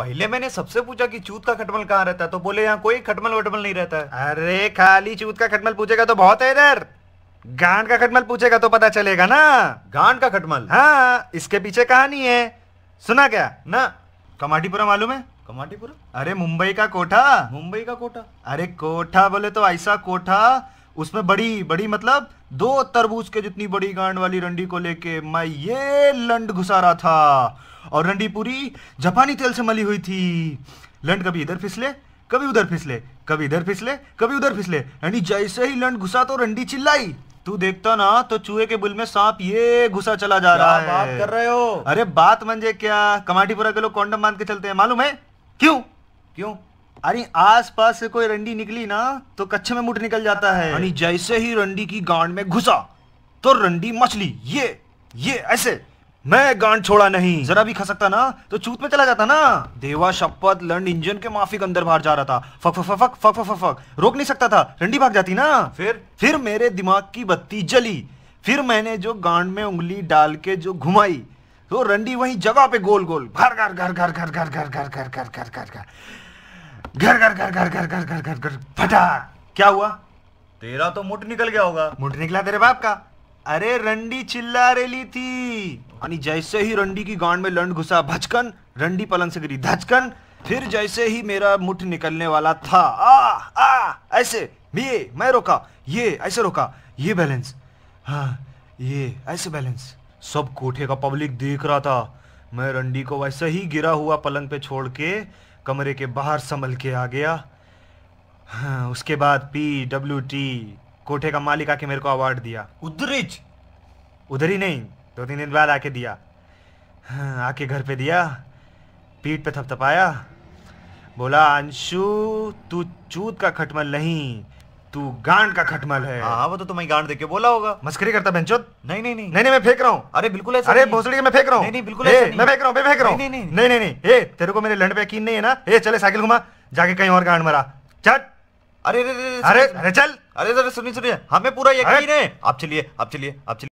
पहले मैंने सबसे पूछा कि चूत का खटमल कहाँ रहता है तो बोले यहाँ कोई खटमल वटमल नहीं रहता है अरे खाली चूत का खटमल पूछेगा तो बहुत है इधर गांड का खटमल पूछेगा तो पता चलेगा ना गांड का खटमल हाँ इसके पीछे कहानी है सुना क्या ना कमाटीपुरा मालूम है कमाटीपुरा अरे मुंबई का कोठा मुंबई का कोठा अरे कोठा बोले तो ऐसा कोठा उसमें बड़ी बड़ी मतलब दो तरबूज के जितनी बड़ी गांड वाली रंडी को लेके मैं ये लंड घुसा रहा था और रंडी पूरी जापानी तेल से मली हुई थी लंड कभी इधर फिसले कभी उधर फिसले कभी इधर फिसले कभी उधर फिसले रंडी जैसे ही लंड घुसा तो रंडी चिल्लाई तू देखता ना तो चूहे के बुल में सांप ये घुसा चला जा रहा है बात कर रहे हो अरे बात मंजे क्या कमाटीपुरा के लोग कॉन्डम बांध के चलते हैं मालूम है क्यों क्यों अरे आस पास से कोई रंडी निकली ना तो कच्छे में मुठ निकल जाता है अरे जैसे ही रंडी की गांड में घुसा तो रंडी मछली ये ये ऐसे मैं गांड छोड़ा नहीं जरा भी खसकता ना तो चूत में चला जाता ना देवा शपथ लंड इंजन के माफिक अंदर बाहर जा रहा था fuck fuck fuck fuck fuck fuck रोक नहीं सकता था रंडी भाग जाती ना फिर फिर मेरे दिमाग की बत्ती जली फिर मैंने जो गांड में उंगली डाल के जो घुमाई तो रंडी वही जगह पे गोल गोल घर घर घर घर घर घर घर घर घर घर घर घर घर घर घर घर घर घर घर घर घर घर फटा क्या हुआ तेरा तो मुठ निकल गया होगा मुठ निकला तेरे बाप का अरे रंडी चिल्ला रेली थी यानी जैसे ही रंडी की गांड में लंड घुसा भचकन रंडी पलंग से गिरी धचकन फिर जैसे ही मेरा मुठ निकलने वाला था आ आ ऐसे ये मैं रोका ये ऐसे रोका ये बैलेंस हाँ ये ऐसे बैलेंस सब कोठे का पब्लिक देख रहा था मैं रंडी को वैसे ही गिरा हुआ पलंग पे छोड़ के कमरे के बाहर संभल के आ गया हाँ, उसके बाद पी डब्ल्यू टी कोठे का मालिक आके मेरे को अवार्ड दिया उधर उधर ही नहीं दो तीन दिन बाद आके दिया हाँ, आके घर पे दिया पीठ पे थपथपाया बोला अंशु तू चूत का खटमल नहीं तू गांड का खटमल है हाँ वो तो तुम्हें गांड देके बोला होगा मस्करी करता बेंचोद नहीं नहीं नहीं नहीं नहीं मैं फेंक रहा हूँ अरे बिल्कुल ऐसा अरे भोसड़ी के मैं फेंक रहा हूँ नहीं नहीं बिल्कुल ऐसा मैं फेंक रहा हूँ फेंक रहा हूँ नहीं नहीं नहीं नहीं ए तेरे को मेरे लंड पे यकीन नहीं है ना ए चले साइकिल घुमा जाके कहीं और गांड मरा चट अरे अरे अरे चल अरे सुनिए सुनिए हमें पूरा यकीन है आप चलिए आप चलिए आप चलिए